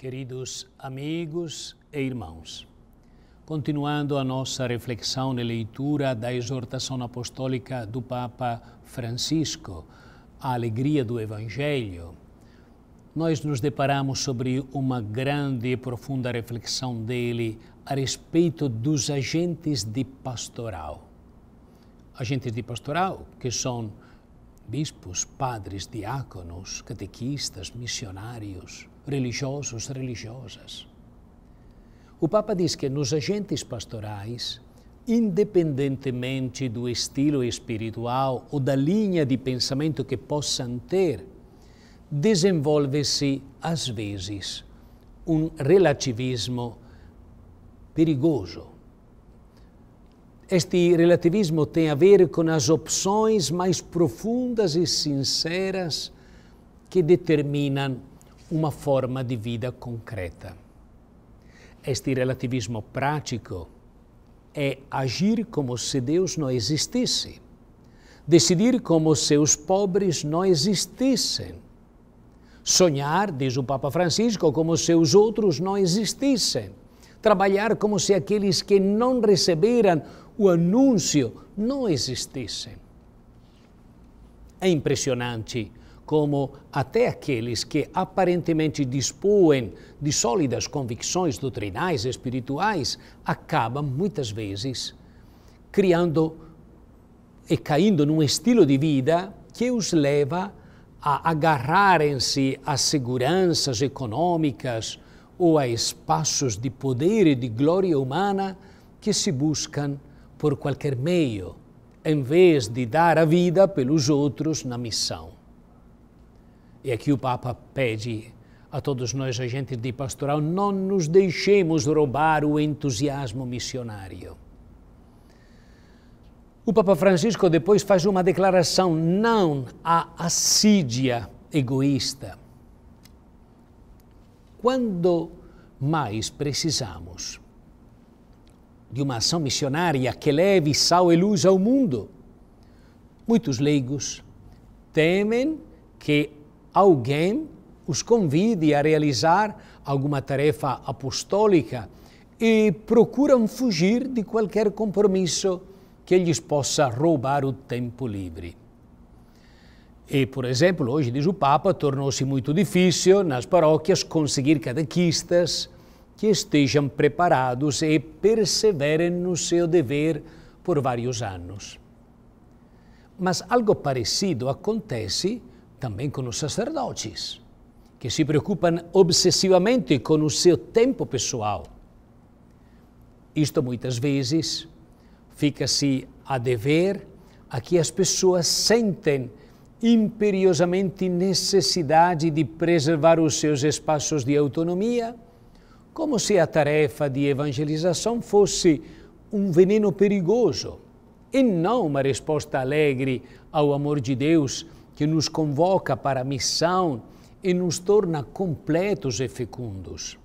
Queridos amigos e irmãos, continuando a nossa reflexão na leitura da exortação apostólica do Papa Francisco, a alegria do Evangelho, nós nos deparamos sobre uma grande e profunda reflexão dele a respeito dos agentes de pastoral. Agentes de pastoral que são bispos, padres, diáconos, catequistas, missionários religiosos, religiosas. O Papa diz que nos agentes pastorais, independentemente do estilo espiritual ou da linha de pensamento que possam ter, desenvolve-se, às vezes, um relativismo perigoso. Este relativismo tem a ver com as opções mais profundas e sinceras que determinam uma forma de vida concreta. Este relativismo prático é agir como se Deus não existisse, decidir como se os pobres não existissem, sonhar, diz o Papa Francisco, como se os outros não existissem, trabalhar como se aqueles que não receberam o anúncio não existissem. É impressionante como até aqueles que aparentemente dispõem de sólidas convicções doutrinais espirituais acabam muitas vezes criando e caindo num estilo de vida que os leva a agarrarem-se a seguranças econômicas ou a espaços de poder e de glória humana que se buscam por qualquer meio, em vez de dar a vida pelos outros na missão. E aqui o Papa pede a todos nós, agentes de pastoral, não nos deixemos roubar o entusiasmo missionário. O Papa Francisco depois faz uma declaração não à assídia egoísta. Quando mais precisamos de uma ação missionária que leve sal e luz ao mundo, muitos leigos temem que alguém os convide a realizar alguma tarefa apostólica e procuram fugir de qualquer compromisso que lhes possa roubar o tempo livre. E, por exemplo, hoje, diz o Papa, tornou-se muito difícil nas paróquias conseguir catequistas que estejam preparados e perseverem no seu dever por vários anos. Mas algo parecido acontece também com os sacerdotes, que se preocupam obsessivamente com o seu tempo pessoal. Isto muitas vezes fica-se a dever a que as pessoas sentem imperiosamente necessidade de preservar os seus espaços de autonomia, como se a tarefa de evangelização fosse um veneno perigoso e não uma resposta alegre ao amor de Deus que nos convoca para a missão e nos torna completos e fecundos.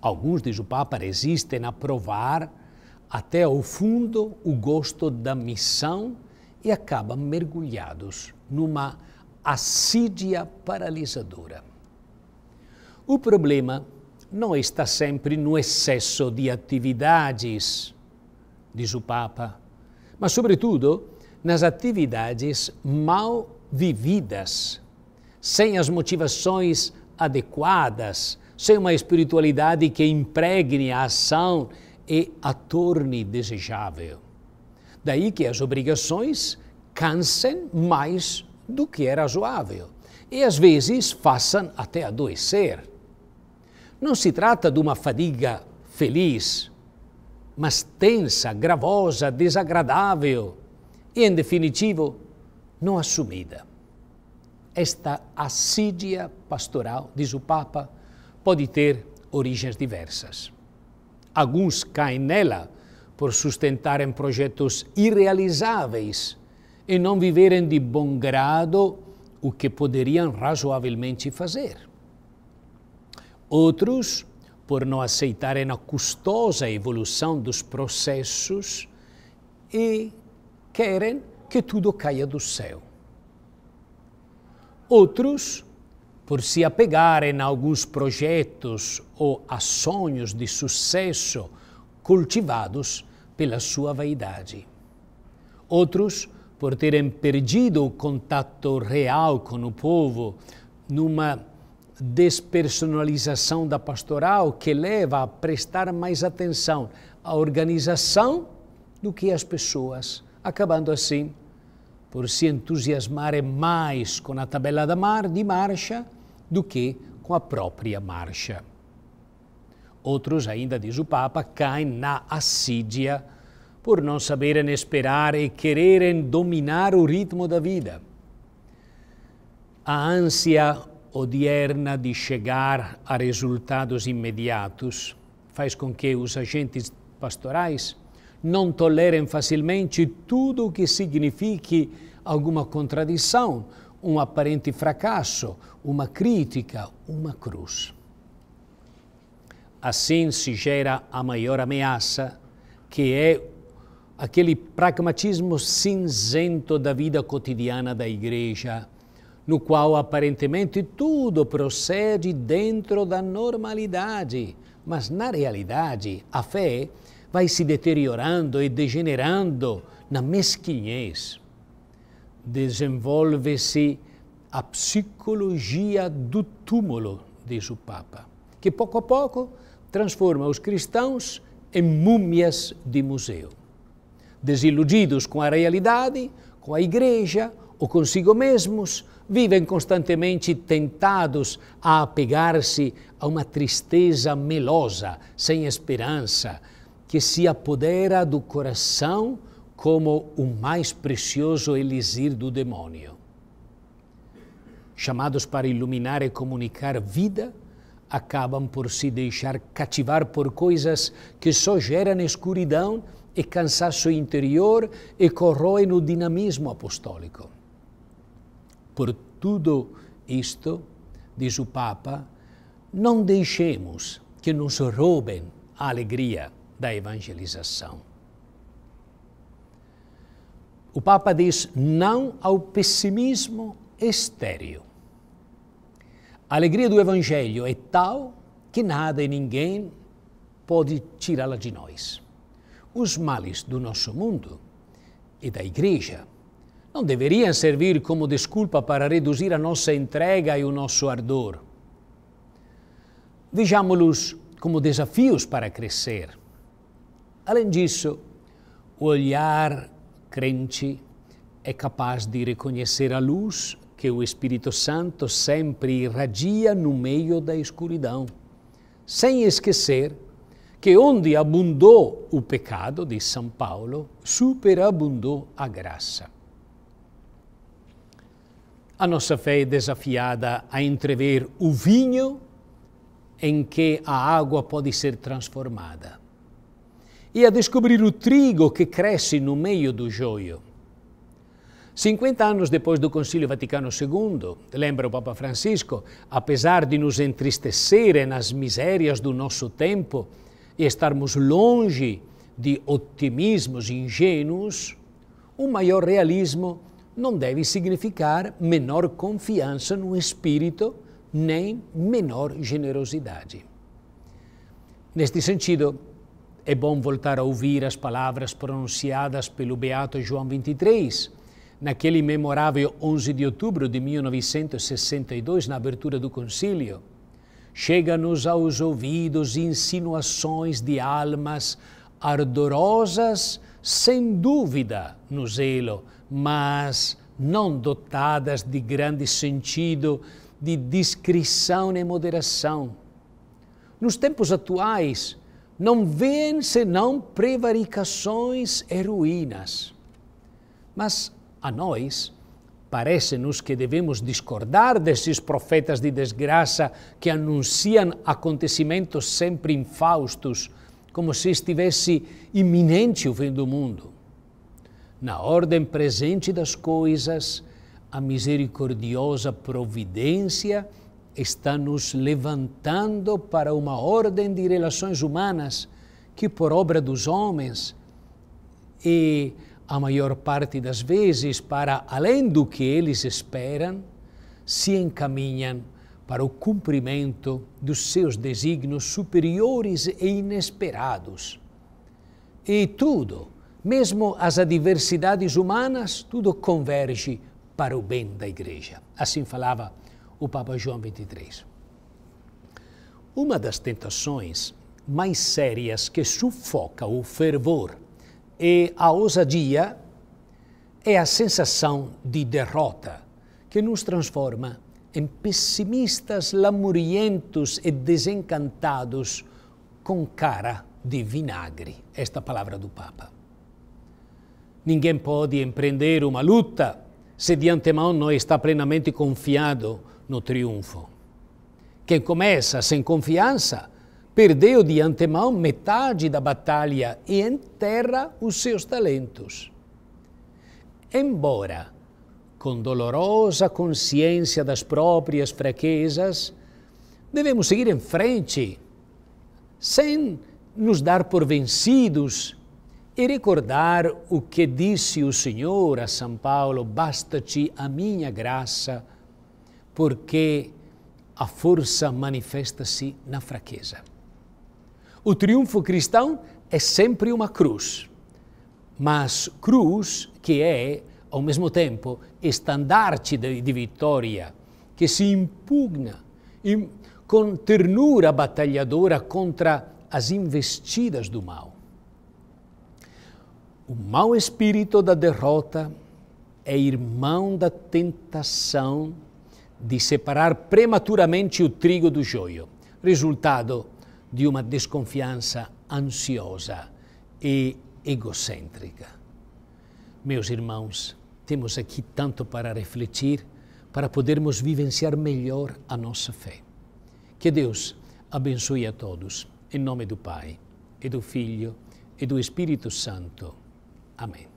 Alguns, diz o Papa, resistem a provar até ao fundo o gosto da missão e acabam mergulhados numa assídia paralisadora. O problema não está sempre no excesso de atividades, diz o Papa, mas, sobretudo, nas atividades mal vividas, sem as motivações adequadas, sem uma espiritualidade que impregne a ação e a torne desejável. Daí que as obrigações cansem mais do que é razoável e às vezes façam até adoecer. Não se trata de uma fadiga feliz, mas tensa, gravosa, desagradável e, em definitivo, não assumida. Esta assídia pastoral, diz o Papa, pode ter origens diversas. Alguns caem nela por sustentarem projetos irrealizáveis e não viverem de bom grado o que poderiam razoavelmente fazer. Outros, por não aceitarem a custosa evolução dos processos e querem que tudo caia do céu. Outros, por se apegarem a alguns projetos ou a sonhos de sucesso cultivados pela sua vaidade. Outros, por terem perdido o contato real com o povo, numa despersonalização da pastoral que leva a prestar mais atenção à organização do que às pessoas acabando assim por se entusiasmar mais com a tabela mar, de marcha do que com a própria marcha. Outros, ainda diz o Papa, caem na assídia por não saberem esperar e quererem dominar o ritmo da vida. A ânsia odierna de chegar a resultados imediatos faz com que os agentes pastorais não tolerem facilmente tudo o que signifique alguma contradição, um aparente fracasso, uma crítica, uma cruz. Assim se gera a maior ameaça, que é aquele pragmatismo cinzento da vida cotidiana da Igreja, no qual aparentemente tudo procede dentro da normalidade, mas na realidade a fé vai se deteriorando e degenerando na mesquinhez. Desenvolve-se a psicologia do túmulo, diz o Papa, que pouco a pouco transforma os cristãos em múmias de museu. Desiludidos com a realidade, com a igreja ou consigo mesmos, vivem constantemente tentados a apegar-se a uma tristeza melosa, sem esperança, que se apodera do coração como o mais precioso elixir do demônio. Chamados para iluminar e comunicar vida, acabam por se deixar cativar por coisas que só geram escuridão e cansaço interior e corroem o dinamismo apostólico. Por tudo isto, diz o Papa, não deixemos que nos roubem a alegria da evangelização. O Papa diz não ao pessimismo estéreo. A alegria do Evangelho é tal que nada e ninguém pode tirá-la de nós. Os males do nosso mundo e da Igreja não deveriam servir como desculpa para reduzir a nossa entrega e o nosso ardor. Vejamos-los como desafios para crescer Além disso, o olhar crente é capaz de reconhecer a luz que o Espírito Santo sempre irradia no meio da escuridão, sem esquecer que onde abundou o pecado, de São Paulo, superabundou a graça. A nossa fé é desafiada a entrever o vinho em que a água pode ser transformada e a descobrir o trigo que cresce no meio do joio. 50 anos depois do Concílio Vaticano II, lembra o Papa Francisco, apesar de nos entristecer nas misérias do nosso tempo e estarmos longe de otimismos ingênuos, o maior realismo não deve significar menor confiança no espírito nem menor generosidade. Neste sentido, é bom voltar a ouvir as palavras pronunciadas pelo beato João 23, naquele memorável 11 de outubro de 1962, na abertura do concílio. Chega-nos aos ouvidos insinuações de almas ardorosas, sem dúvida, no zelo, mas não dotadas de grande sentido, de discrição e moderação. Nos tempos atuais, não vêem senão prevaricações e ruínas. Mas a nós parece-nos que devemos discordar desses profetas de desgraça que anunciam acontecimentos sempre infaustos, como se estivesse iminente o fim do mundo. Na ordem presente das coisas, a misericordiosa providência está nos levantando para uma ordem de relações humanas que, por obra dos homens, e a maior parte das vezes para além do que eles esperam, se encaminham para o cumprimento dos seus desígnios superiores e inesperados. E tudo, mesmo as adversidades humanas, tudo converge para o bem da igreja. Assim falava o Papa João XXIII. Uma das tentações mais sérias que sufoca o fervor e a ousadia é a sensação de derrota, que nos transforma em pessimistas lamurientos e desencantados com cara de vinagre. Esta palavra do Papa. Ninguém pode empreender uma luta se de antemão não está plenamente confiado no triunfo. Quem começa sem confiança perdeu de antemão metade da batalha e enterra os seus talentos. Embora com dolorosa consciência das próprias fraquezas, devemos seguir em frente, sem nos dar por vencidos e recordar o que disse o Senhor a São Paulo: basta-te a minha graça porque a força manifesta-se na fraqueza. O triunfo cristão é sempre uma cruz, mas cruz que é, ao mesmo tempo, estandarte de, de vitória, que se impugna em, com ternura batalhadora contra as investidas do mal. O mau espírito da derrota é irmão da tentação di separar prematuramente o trigo do joio, resultado di una desconfiança ansiosa e egocêntrica. Meus irmãos, temos aqui tanto para refletir, para podermos vivenciar melhor a nossa fé. Que Deus abençoe a todos, em nome do Pai, e do Filho, e do Espírito Santo. Amém.